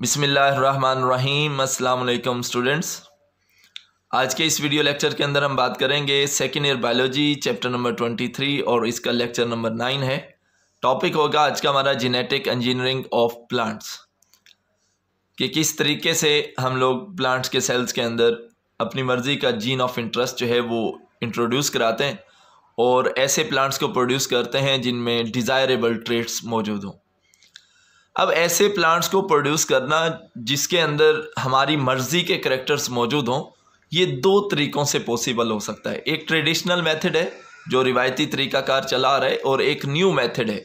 बिसमीम स्टूडेंट्स आज के इस वीडियो लेक्चर के अंदर हम बात करेंगे second year biology chapter number twenty three और इसका लेक्चर नंबर नाइन है टॉपिक होगा आज का हमारा जेनेटिक इंजीनियरिंग ऑफ प्लांट्स कि किस तरीके से हम लोग प्लांट्स के सेल्स के अंदर अपनी मर्ज़ी का जीन ऑफ इंटरेस्ट जो है वो इंट्रोड्यूस कराते हैं और ऐसे प्लांट्स को प्रोड्यूस करते हैं जिनमें डिज़ायरेबल ट्रेट्स मौजूद हों अब ऐसे प्लांट्स को प्रोड्यूस करना जिसके अंदर हमारी मर्ज़ी के करेक्टर्स मौजूद हों ये दो तरीक़ों से पॉसिबल हो सकता है एक ट्रेडिशनल मेथड है जो रिवायती तरीकाकार चला रहा है और एक न्यू मेथड है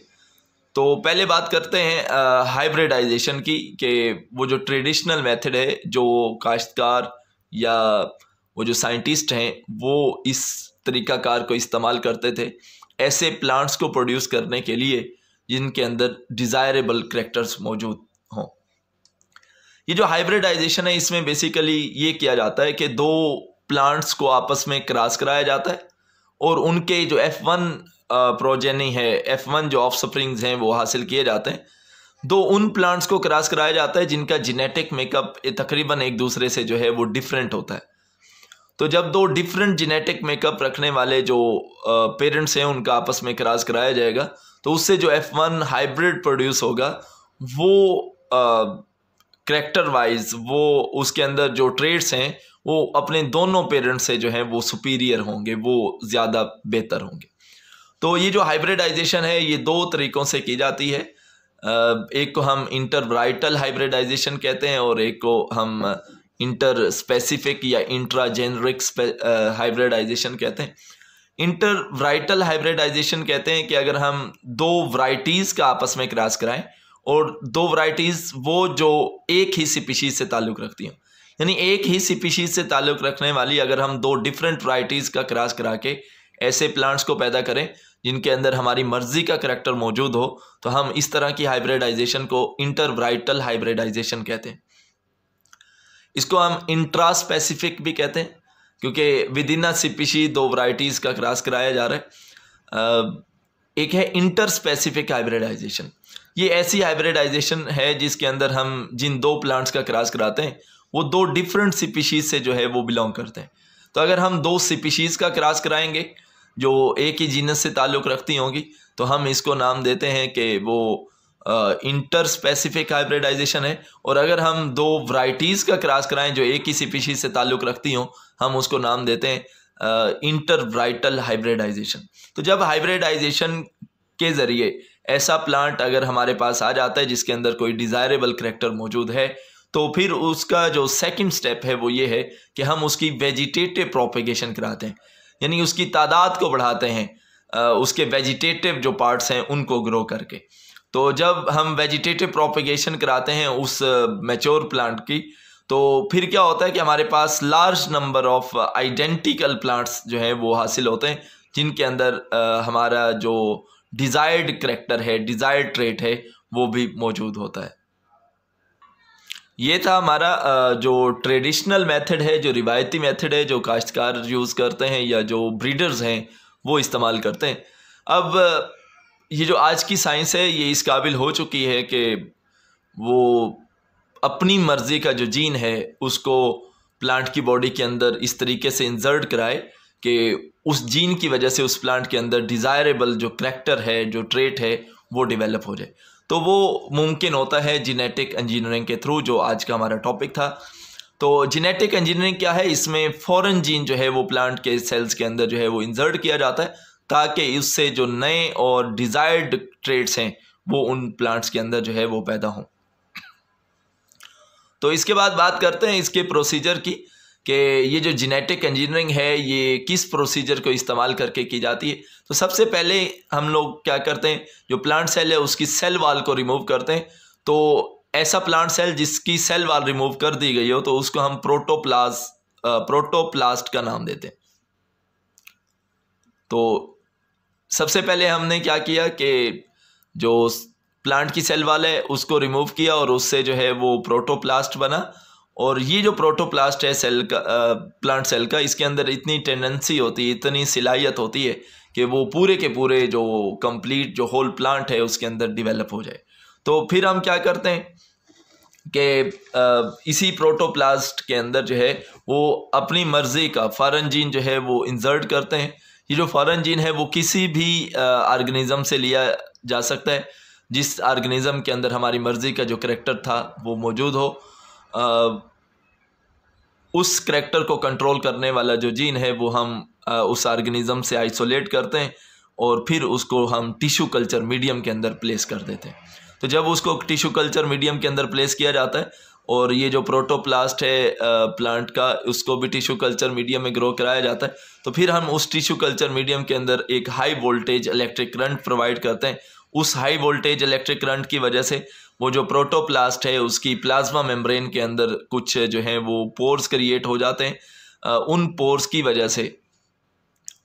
तो पहले बात करते हैं हाइब्रिडाइजेशन की कि वो जो ट्रेडिशनल मेथड है जो काश्तकार या वो जो साइंटिस्ट हैं वो इस तरीकाकार को इस्तेमाल करते थे ऐसे प्लांट्स को प्रोड्यूस करने के लिए जिनके अंदर डिज़ायरेबल करेक्टर्स मौजूद हों ये जो हाइब्रिडाइजेशन है इसमें बेसिकली ये किया जाता है कि दो प्लांट्स को आपस में क्रॉस कराया जाता है और उनके जो एफ़ वन प्रोजेनी है एफ़ वन जो ऑफ स्प्रिंग्स हैं वो हासिल किए जाते हैं दो उन प्लांट्स को क्रॉस कराया जाता है जिनका जेनेटिक मेकअप तकरीबन एक दूसरे से जो है वो डिफरेंट होता है तो जब दो डिफरेंट जेनेटिक मेकअप रखने वाले जो पेरेंट्स हैं उनका आपस में क्रॉस कराया जाएगा तो उससे जो एफ़ वन हाइब्रिड प्रोड्यूस होगा वो करेक्टर वाइज वो उसके अंदर जो ट्रेड्स हैं वो अपने दोनों पेरेंट से जो हैं वो सुपीरियर होंगे वो ज़्यादा बेहतर होंगे तो ये जो हाइब्रिडाइजेशन है ये दो तरीक़ों से की जाती है एक को हम इंटरब्राइटल हाइब्रिडाइजेशन कहते हैं और एक को हम इंटर स्पेसिफिक या इंट्रा जेनरिक हाइब्रिडाइजेशन कहते हैं इंटरव्राइटल हाइब्रिडाइजेशन कहते हैं कि अगर हम दो वराइटीज़ का आपस में क्रॉस कराएं और दो वराइटीज़ वो जो एक ही सीपीशीज से ताल्लुक़ रखती हैं यानी एक ही सीपीशीज से ताल्लुक़ रखने वाली अगर हम दो डिफरेंट वराइटीज़ का क्रॉस करा के ऐसे प्लांट्स को पैदा करें जिनके अंदर हमारी मर्जी का करेक्टर मौजूद हो तो हम इस तरह की हाइब्रिडाइजेशन को इंटरव्राइटल हाइब्रिडाइजेशन कहते हैं इसको हम इंट्रास्पेसिफिक भी कहते हैं क्योंकि विद इन अ सीपीसी दो वराइटीज़ का क्रॉस कराया जा रहा है एक है इंटर स्पेसिफिक हाइब्रिडाइजेशन ये ऐसी हाइब्रिडाइजेशन है जिसके अंदर हम जिन दो प्लांट्स का क्रॉस कराते हैं वो दो डिफरेंट स्पीशीज़ से जो है वो बिलोंग करते हैं तो अगर हम दो स्पीशीज़ का क्रॉस कराएंगे जो एक ही जीनस से ताल्लुक़ रखती होंगी तो हम इसको नाम देते हैं कि वो इंटर स्पेसिफिक हाइब्रिडाइजेशन है और अगर हम दो वराइटीज का क्रॉस कराएं जो एक ही स्पीशीज़ से ताल्लुक़ रखती हों हम उसको नाम देते हैं इंटरब्राइटल हाइब्रिडाइजेशन तो जब हाइब्रिडाइजेशन के ज़रिए ऐसा प्लांट अगर हमारे पास आ जाता है जिसके अंदर कोई डिज़ायरेबल करेक्टर मौजूद है तो फिर उसका जो सेकंड स्टेप है वो ये है कि हम उसकी वेजिटेटिव प्रोपेगेशन कराते हैं यानी उसकी तादाद को बढ़ाते हैं उसके वेजिटेटिव जो पार्ट्स हैं उनको ग्रो करके तो जब हम वेजिटेटिव प्रोपेगेशन कराते हैं उस मेच्योर प्लांट की तो फिर क्या होता है कि हमारे पास large number of identical plants जो हैं वो हासिल होते हैं जिनके अंदर आ, हमारा जो डिज़ायर्ड करेक्टर है डिज़ायर्ड ट्रेट है वो भी मौजूद होता है ये था हमारा जो ट्रेडिशनल मेथड है जो रिवायती मेथड है जो काश्तकार यूज़ करते हैं या जो ब्रीडर्स हैं वो इस्तेमाल करते हैं अब ये जो आज की साइंस है ये इस काबिल हो चुकी है कि वो अपनी मर्ज़ी का जो जीन है उसको प्लांट की बॉडी के अंदर इस तरीके से इंजर्ट कराए कि उस जीन की वजह से उस प्लांट के अंदर डिज़ायरेबल जो करेक्टर है जो ट्रेट है वो डिवेलप हो जाए तो वो मुमकिन होता है जीनेटिक इंजीनियरिंग के थ्रू जो आज का हमारा टॉपिक था तो जीनेटिक इंजीनियरिंग क्या है इसमें फॉरेन जीन जो है वो प्लांट के सेल्स के अंदर जो है वो इंजर्ट किया जाता है ताकि इससे जो नए और डिज़ायर्ड ट्रेड्स हैं वो उन प्लांट्स के अंदर जो है वो पैदा हों तो इसके बाद बात करते हैं इसके प्रोसीजर की कि ये जो जेनेटिक इंजीनियरिंग है ये किस प्रोसीजर को इस्तेमाल करके की जाती है तो सबसे पहले हम लोग क्या करते हैं जो प्लांट सेल है उसकी सेल वाल को रिमूव करते हैं तो ऐसा प्लांट सेल जिसकी सेल वाल रिमूव कर दी गई हो तो उसको हम प्रोटोप्लाज प्रोटोप्लास्ट का नाम देते हैं तो सबसे पहले हमने क्या किया कि जो प्लांट की सेल वाले उसको रिमूव किया और उससे जो है वो प्रोटोप्लास्ट बना और ये जो प्रोटोप्लास्ट है सेल का आ, प्लांट सेल का इसके अंदर इतनी टेंडेंसी होती है इतनी सिलाहियत होती है कि वो पूरे के पूरे जो कंप्लीट जो होल प्लांट है उसके अंदर डिवेलप हो जाए तो फिर हम क्या करते हैं कि इसी प्रोटोप्लास्ट के अंदर जो है वो अपनी मर्ज़ी का फ़ारन जीन जो है वो इंजर्ट करते हैं ये जो फ़ारन जीन है वो किसी भी ऑर्गेनिज़म से लिया जा सकता है जिस ऑर्गेनिज्म के अंदर हमारी मर्ज़ी का जो करेक्टर था वो मौजूद हो आ, उस करेक्टर को कंट्रोल करने वाला जो जीन है वो हम आ, उस ऑर्गेनिज़म से आइसोलेट करते हैं और फिर उसको हम टिश्यू कल्चर मीडियम के अंदर प्लेस कर देते हैं तो जब उसको टिश्यू कल्चर मीडियम के अंदर प्लेस किया जाता है और ये जो प्रोटोप्लास्ट है प्लांट का उसको भी टिश्यू कल्चर मीडियम में ग्रो कराया जाता है तो फिर हम उस टिश्यू कल्चर मीडियम के अंदर एक high voltage electric current provide करते हैं उस हाई वोल्टेज इलेक्ट्रिक करंट की वजह से वो जो प्रोटोप्लास्ट है उसकी प्लाज्मा मेम्ब्रेन के अंदर कुछ जो है वो पोर्स क्रिएट हो जाते हैं उन पोर्स की वजह से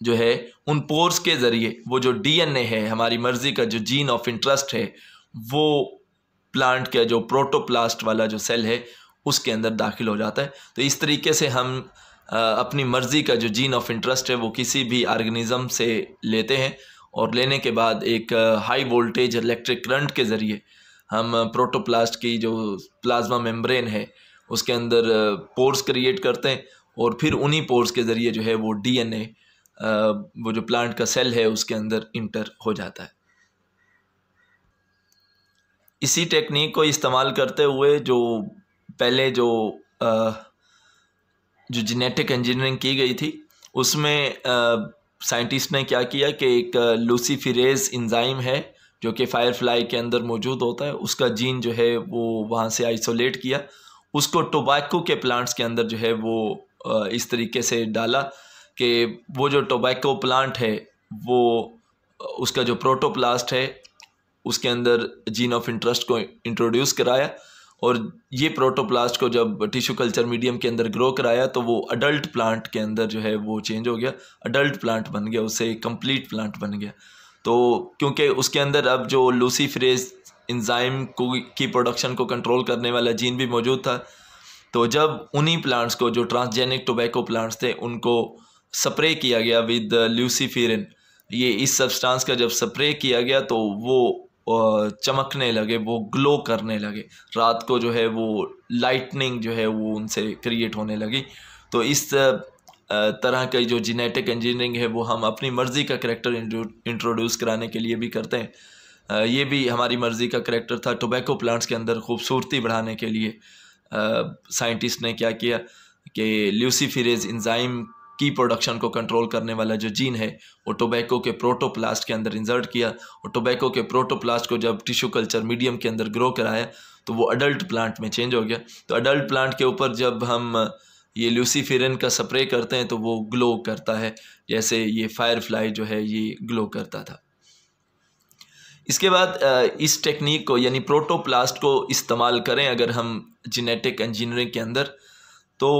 जो है उन पोर्स के ज़रिए वो जो डीएनए है हमारी मर्ज़ी का जो जीन ऑफ इंटरेस्ट है वो प्लांट का जो प्रोटोप्लास्ट वाला जो सेल है उसके अंदर दाखिल हो जाता है तो इस तरीके से हम अपनी मर्ज़ी का जो जीन ऑफ इंटरेस्ट है वो किसी भी ऑर्गेनिज़म से लेते हैं और लेने के बाद एक हाई वोल्टेज इलेक्ट्रिक करंट के ज़रिए हम प्रोटोप्लास्ट की जो प्लाज्मा मेम्ब्रेन है उसके अंदर पोर्स क्रिएट करते हैं और फिर उन्हीं पोर्स के ज़रिए जो है वो डीएनए वो जो प्लांट का सेल है उसके अंदर इंटर हो जाता है इसी टेक्निक को इस्तेमाल करते हुए जो पहले जो जो जेनेटिक इंजीनियरिंग की गई थी उसमें साइंटिस्ट ने क्या किया कि एक लूसीफिरेज इंजाइम है जो कि फायरफ्लाई के अंदर मौजूद होता है उसका जीन जो है वो वहाँ से आइसोलेट किया उसको टोबैको के प्लांट्स के अंदर जो है वो इस तरीके से डाला कि वो जो टोबैको प्लांट है वो उसका जो प्रोटोप्लास्ट है उसके अंदर जीन ऑफ इंटरेस्ट को इंट्रोड्यूस कराया और ये प्रोटोप्लास्ट को जब टिश्यू कल्चर मीडियम के अंदर ग्रो कराया तो वो अडल्ट प्लांट के अंदर जो है वो चेंज हो गया अडल्ट प्लांट बन गया उससे कंप्लीट प्लांट बन गया तो क्योंकि उसके अंदर अब जो लूसी फ्रेज इंजाइम को की प्रोडक्शन को कंट्रोल करने वाला जीन भी मौजूद था तो जब उन्हीं प्लांट्स को जो ट्रांसजेनिक टोबैको प्लांट्स थे उनको स्प्रे किया गया विद ल्यूसीफिरिन ये इस सब्सटेंस का जब स्प्रे किया गया तो वो चमकने लगे वो ग्लो करने लगे रात को जो है वो लाइटनिंग जो है वो उनसे क्रिएट होने लगी तो इस तरह का जो जीनेटिक इंजीनियरिंग है वो हम अपनी मर्ज़ी का करेक्टर इंट्रोड्यूस कराने के लिए भी करते हैं ये भी हमारी मर्ज़ी का करेक्टर था टोबैको प्लांट्स के अंदर खूबसूरती बढ़ाने के लिए साइंटिस्ट ने क्या किया कि ल्यूसीफिरेज इंजाइम की प्रोडक्शन को कंट्रोल करने वाला जो जीन है वो टोबैको के प्रोटोप्लास्ट के अंदर इंजर्ट किया और टोबैको के प्रोटोप्लास्ट को जब टिश्यू कल्चर मीडियम के अंदर ग्रो कराया तो वो अडल्ट प्लांट में चेंज हो गया तो अडल्ट प्लांट के ऊपर जब हम ये ल्यूसीफिरन का स्प्रे करते हैं तो वो ग्लो करता है जैसे ये फायरफ्लाई जो है ये ग्लो करता था इसके बाद इस टेक्निक को यानी प्रोटोप्लास्ट को इस्तेमाल करें अगर हम जेनेटिक इंजीनियरिंग के अंदर तो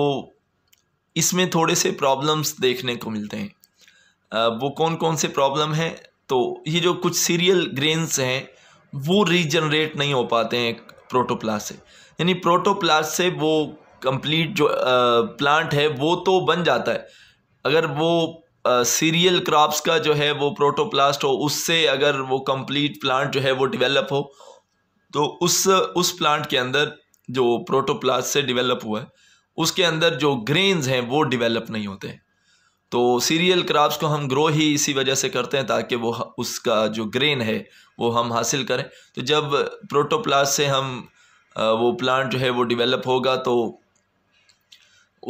इसमें थोड़े से प्रॉब्लम्स देखने को मिलते हैं वो कौन कौन से प्रॉब्लम हैं तो ये जो कुछ सीरियल ग्रेन्स हैं वो रीजनरेट नहीं हो पाते हैं प्रोटोप्लास्ट से यानी प्रोटोप्लास्ट से वो कंप्लीट जो प्लांट है वो तो बन जाता है अगर वो सीरियल क्रॉप्स का जो है वो प्रोटोप्लास्ट हो उससे अगर वो कंप्लीट प्लांट जो है वो डेवलप हो तो उस उस प्लांट के अंदर जो प्रोटोप्लास्ट से डेवलप हुआ है उसके अंदर जो ग्रेन्स हैं वो डिवेलप नहीं होते तो सीरियल क्रॉप्स को हम ग्रो ही इसी वजह से करते हैं ताकि वो उसका जो ग्रेन है वो हम हासिल करें तो जब प्रोटोप्लास्ट से हम वो प्लांट जो है वो डिवेलप होगा तो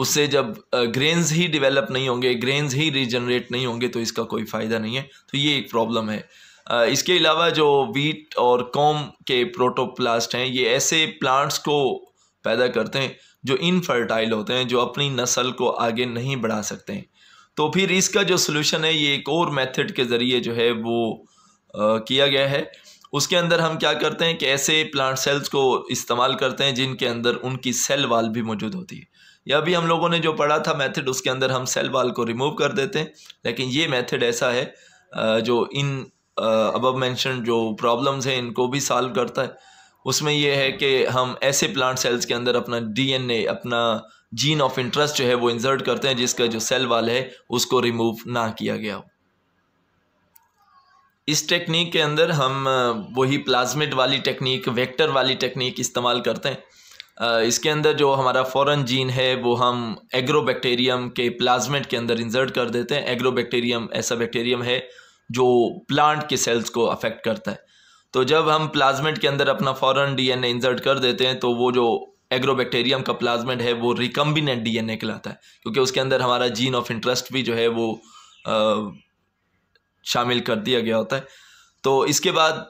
उससे जब ग्रेन्स ही डिवेलप नहीं होंगे ग्रेन्स ही रीजनरेट नहीं होंगे तो इसका कोई फ़ायदा नहीं है तो ये एक प्रॉब्लम है इसके अलावा जो वीट और कॉम के प्रोटोप्लास्ट हैं ये ऐसे प्लांट्स को पैदा करते हैं जो इनफर्टाइल होते हैं जो अपनी नस्ल को आगे नहीं बढ़ा सकते हैं तो फिर इसका जो सोल्यूशन है ये एक और मेथड के ज़रिए जो है वो आ, किया गया है उसके अंदर हम क्या करते हैं कि ऐसे प्लांट सेल्स को इस्तेमाल करते हैं जिनके अंदर उनकी सेल वाल भी मौजूद होती है या भी हम लोगों ने जो पढ़ा था मेथड उसके अंदर हम सेल वाल को रिमूव कर देते हैं लेकिन ये मेथड ऐसा है जो इन अब मेंशन जो प्रॉब्लम्स हैं इनको भी सॉल्व करता है उसमें यह है कि हम ऐसे प्लांट सेल्स के अंदर अपना डीएनए अपना जीन ऑफ इंटरेस्ट जो है वो इंसर्ट करते हैं जिसका जो सेल वाल है उसको रिमूव ना किया गया हो इस टेक्निक के अंदर हम वही प्लाज्मिड वाली टेक्निक वेक्टर वाली टेक्निक इस्तेमाल करते हैं इसके अंदर जो हमारा फॉरन जीन है वो हम एग्रोबैक्टीरियम के प्लाज्मिड के अंदर इंसर्ट कर देते हैं एग्रोबैक्टीरियम ऐसा बैक्टीरियम है जो प्लांट के सेल्स को अफेक्ट करता है तो जब हम प्लाज्मेट के अंदर अपना फ़ौरन डीएनए इंसर्ट कर देते हैं तो वो जो एग्रोबैक्टेरियम का प्लाज्मेट है वो रिकम्बिनेंट डीएनए कहलाता है क्योंकि उसके अंदर हमारा जीन ऑफ इंटरेस्ट भी जो है वो आ, शामिल कर दिया गया होता है तो इसके बाद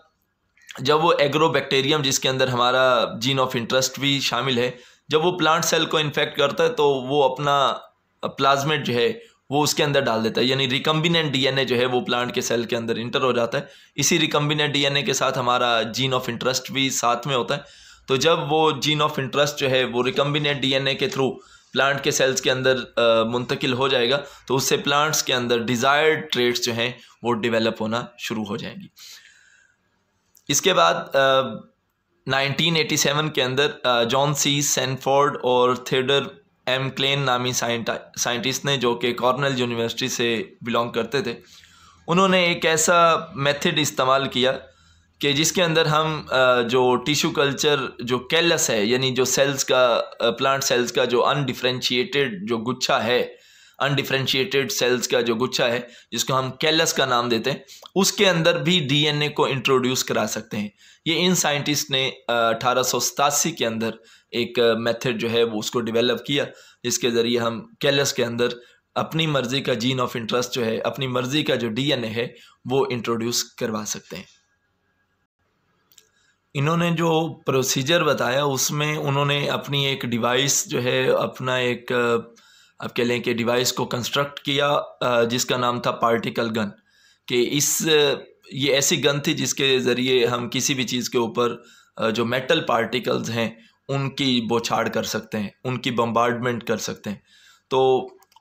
जब वो एग्रोबैक्टेरियम जिसके अंदर हमारा जीन ऑफ इंटरेस्ट भी शामिल है जब वो प्लांट सेल को इन्फेक्ट करता है तो वो अपना प्लाज्मेट जो है वो उसके अंदर डाल देता है यानी रिकम्बिनेंट डीएनए जो है वो प्लांट के सेल के अंदर इंटर हो जाता है इसी रिकम्बिनेंट डीएनए के साथ हमारा जीन ऑफ इंटरेस्ट भी साथ में होता है तो जब वो जीन ऑफ इंटरेस्ट जो है वो रिकम्बिनेंट डीएनए के थ्रू प्लांट के सेल्स के अंदर मुंतकिल हो जाएगा तो उससे प्लांट्स के अंदर डिज़ायर्ड ट्रेड्स जो हैं वो डिवेलप होना शुरू हो जाएंगी इसके बाद नाइनटीन के अंदर जॉन सी सैनफोर्ड और थेडर एम क्लेन नामी साइंटिस्ट ने जो कि कॉर्नल यूनिवर्सिटी से बिलोंग करते थे उन्होंने एक ऐसा मेथड इस्तेमाल किया कि जिसके अंदर हम जो टिश्यू कल्चर जो कैलस है यानी जो सेल्स का प्लांट सेल्स का जो अनडिफ्रेंशिएटेड जो गुच्छा है अनडिफ्रेंशिएटेड सेल्स का जो गुच्छा है जिसको हम कैलस का नाम देते हैं उसके अंदर भी डीएनए को इंट्रोड्यूस करा सकते हैं ये इन साइंटिस्ट ने अठारह के अंदर एक मेथड जो है वो उसको डेवलप किया जिसके ज़रिए हम कैलस के अंदर अपनी मर्ज़ी का जीन ऑफ इंटरेस्ट जो है अपनी मर्ज़ी का जो डीएनए है वो इंट्रोड्यूस करवा सकते हैं इन्होंने जो प्रोसीजर बताया उसमें उन्होंने अपनी एक डिवाइस जो है अपना एक आप कह लें कि डिवाइस को कंस्ट्रक्ट किया जिसका नाम था पार्टिकल गन कि इस ये ऐसी गन थी जिसके ज़रिए हम किसी भी चीज़ के ऊपर जो मेटल पार्टिकल्स हैं उनकी बौछाड़ कर सकते हैं उनकी बम्बार्डमेंट कर सकते हैं तो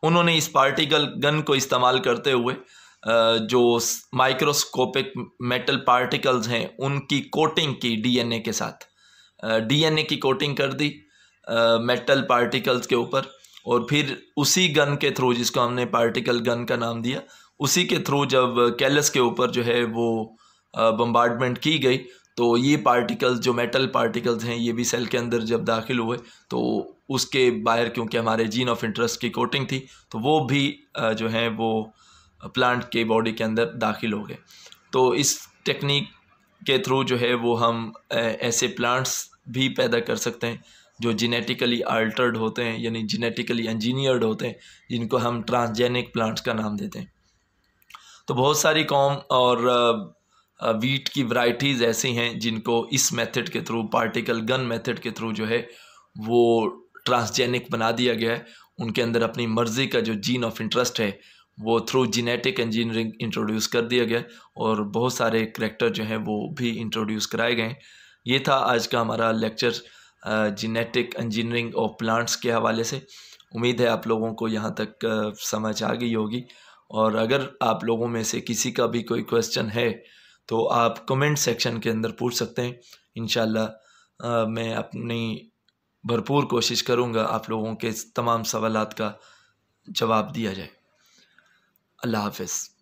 उन्होंने इस पार्टिकल गन को इस्तेमाल करते हुए जो माइक्रोस्कोपिक मेटल पार्टिकल्स हैं उनकी कोटिंग की डीएनए के साथ डीएनए की कोटिंग कर दी मेटल पार्टिकल्स के ऊपर और फिर उसी गन के थ्रू जिसको हमने पार्टिकल गन का नाम दिया उसी के थ्रू जब कैलस के ऊपर जो है वो बम्बार्डमेंट की गई तो ये पार्टिकल्स जो मेटल पार्टिकल्स हैं ये भी सेल के अंदर जब दाखिल हुए तो उसके बाहर क्योंकि हमारे जीन ऑफ इंटरेस्ट की कोटिंग थी तो वो भी जो है वो प्लांट के बॉडी के अंदर दाखिल हो गए तो इस टेक्निक के थ्रू जो है वो हम ऐसे प्लांट्स भी पैदा कर सकते हैं जो जेनेटिकली अल्टर्ड होते हैं यानी जेनेटिकली इंजीनियर्ड होते हैं जिनको हम ट्रांसजेनिक प्लांट्स का नाम देते हैं तो बहुत सारी कॉम और वीट की वराइटीज़ ऐसी हैं जिनको इस मेथड के थ्रू पार्टिकल गन मेथड के थ्रू जो है वो ट्रांसजेनिक बना दिया गया है उनके अंदर अपनी मर्ज़ी का जो जीन ऑफ इंटरेस्ट है वो थ्रू जीनेटिक इंजीनियरिंग इंट्रोड्यूस कर दिया गया और बहुत सारे करेक्टर जो हैं वो भी इंट्रोड्यूस कराए गए ये था आज का हमारा lecture genetic engineering of plants के हवाले से उम्मीद है आप लोगों को यहाँ तक समझ आ गई होगी और अगर आप लोगों में से किसी का भी कोई क्वेश्चन है तो आप कमेंट सेक्शन के अंदर पूछ सकते हैं इन मैं अपनी भरपूर कोशिश करूँगा आप लोगों के तमाम सवाल का जवाब दिया जाए अल्लाह हाफिज़